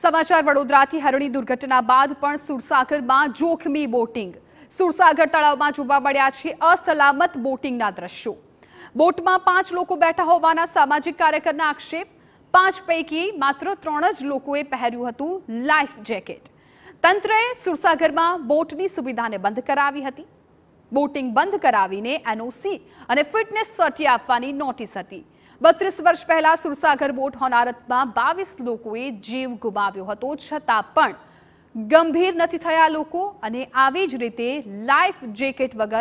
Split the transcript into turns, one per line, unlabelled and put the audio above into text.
સમાચાર વડોદરાથી હરણી દુર્ઘટના બાદ પણ સુરસાગરમાં જોખમી બોટિંગ સુરસાગર તળાવમાં જોવા મળ્યા છે અસલામત બોટિંગના દ્રશ્યો બોટમાં પાંચ લોકો બેઠા હોવાના સામાજિક કાર્યકરના આક્ષેપ પાંચ પૈકી માત્ર ત્રણ જ લોકોએ પહેર્યું હતું લાઈફ જેકેટ તંત્રએ સુરસાગરમાં બોટની સુવિધાને બંધ કરાવી હતી બોટિંગ બંધ કરાવીને એનઓસી અને ફિટનેસ સર્ટી આપવાની નોટિસ હતી બત્રીસ વર્ષ પહેલા સુરસાગર બોટ હોનારતમાં બાવીસ લોકોએ જીવ ગુમાવ્યો હતો છતાં પણ ગંભીર નથી થયા લોકો અને આવી જ રીતે લાઈફ જેકેટ વગર